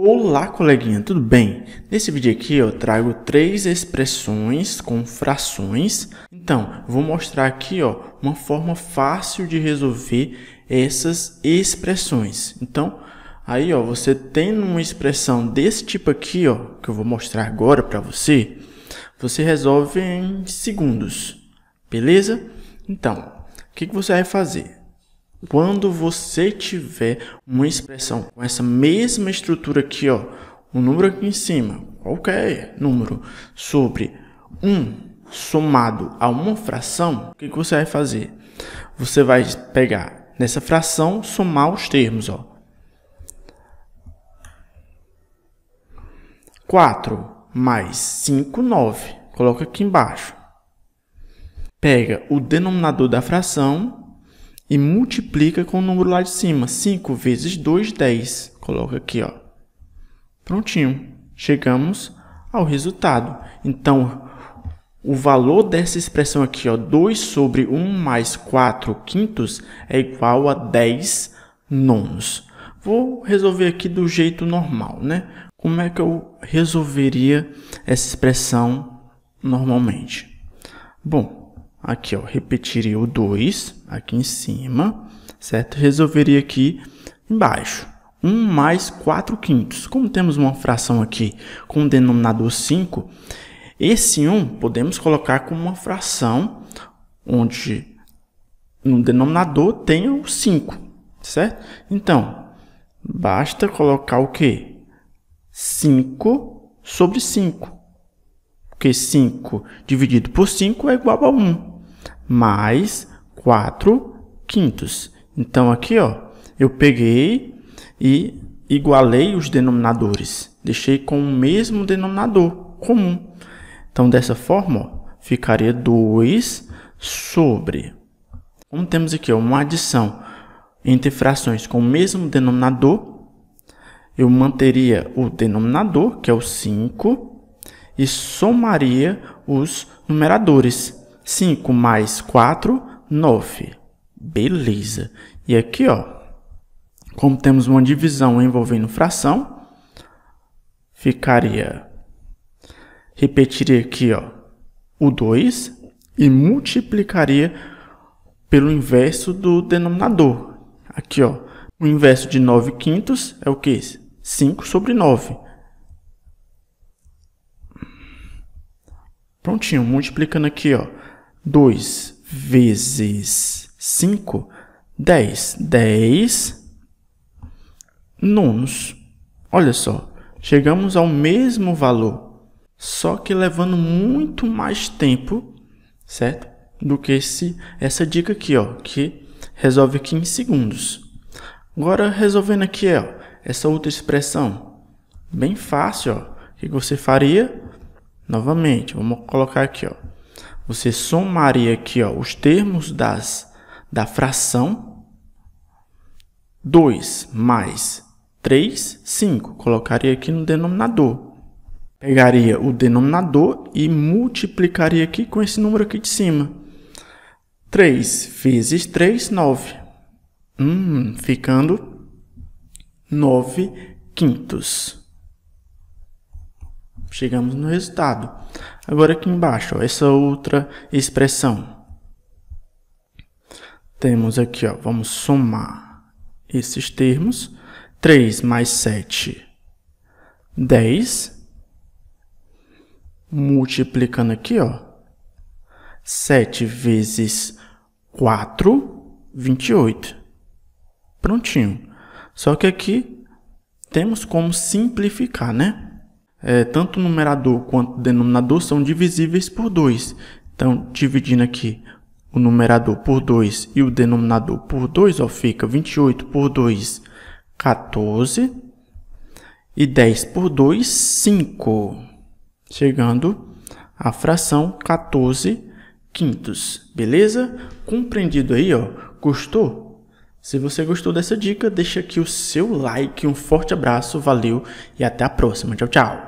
Olá coleguinha, tudo bem? Nesse vídeo aqui eu trago três expressões com frações. Então, vou mostrar aqui ó, uma forma fácil de resolver essas expressões. Então, aí ó, você tem uma expressão desse tipo aqui, ó, que eu vou mostrar agora para você, você resolve em segundos, beleza? Então, o que, que você vai fazer? Quando você tiver uma expressão com essa mesma estrutura aqui, ó, o um número aqui em cima, qualquer número, sobre 1 um somado a uma fração, o que, que você vai fazer? Você vai pegar nessa fração, somar os termos, ó. 4 mais 5, 9. Coloca aqui embaixo. Pega o denominador da fração e multiplica com o número lá de cima. 5 vezes 2, 10. Coloca aqui, ó. Prontinho. Chegamos ao resultado. Então, o valor dessa expressão aqui, ó, 2 sobre 1 mais 4 quintos é igual a 10 nonos. Vou resolver aqui do jeito normal, né? Como é que eu resolveria essa expressão normalmente? Bom, aqui, ó, repetiria o 2 aqui em cima, certo? Resolveria aqui embaixo. 1 mais 4 quintos. Como temos uma fração aqui com o denominador 5, esse 1 podemos colocar como uma fração onde no denominador tem o 5, certo? Então, basta colocar o quê? 5 sobre 5. Porque 5 dividido por 5 é igual a 1 mais 4 quintos. Então, aqui ó, eu peguei e igualei os denominadores. Deixei com o mesmo denominador comum. Então, dessa forma, ó, ficaria 2 sobre. Como temos aqui ó, uma adição entre frações com o mesmo denominador, eu manteria o denominador, que é o 5, e somaria os numeradores, 5 mais 4, 9. Beleza. E aqui, ó, como temos uma divisão envolvendo fração, ficaria, repetiria aqui, ó, o 2 e multiplicaria pelo inverso do denominador. Aqui, ó, o inverso de 9 quintos é o quê? 5 sobre 9. Prontinho, multiplicando aqui, ó. 2 vezes 5, 10. 10 nonos. Olha só, chegamos ao mesmo valor, só que levando muito mais tempo, certo? Do que esse, essa dica aqui, ó, que resolve aqui em segundos. Agora, resolvendo aqui, ó, essa outra expressão, bem fácil, ó, o que você faria? Novamente, vamos colocar aqui, ó, você somaria aqui ó, os termos das, da fração 2 mais 3, 5. Colocaria aqui no denominador. Pegaria o denominador e multiplicaria aqui com esse número aqui de cima. 3 vezes 3, 9. Hum, ficando 9 quintos. Chegamos no resultado. Agora aqui embaixo, ó, essa outra expressão. Temos aqui, ó, vamos somar esses termos. 3 mais 7, 10. Multiplicando aqui, ó. 7 vezes 4, 28. Prontinho. Só que aqui temos como simplificar, né? é, tanto o numerador quanto o denominador são divisíveis por 2. Então, dividindo aqui o numerador por 2 e o denominador por 2, ó, fica 28 por 2, 14. E 10 por 2, 5. Chegando à fração 14 quintos. Beleza? Compreendido aí, ó. Gostou? Se você gostou dessa dica, deixa aqui o seu like, um forte abraço, valeu e até a próxima. Tchau, tchau.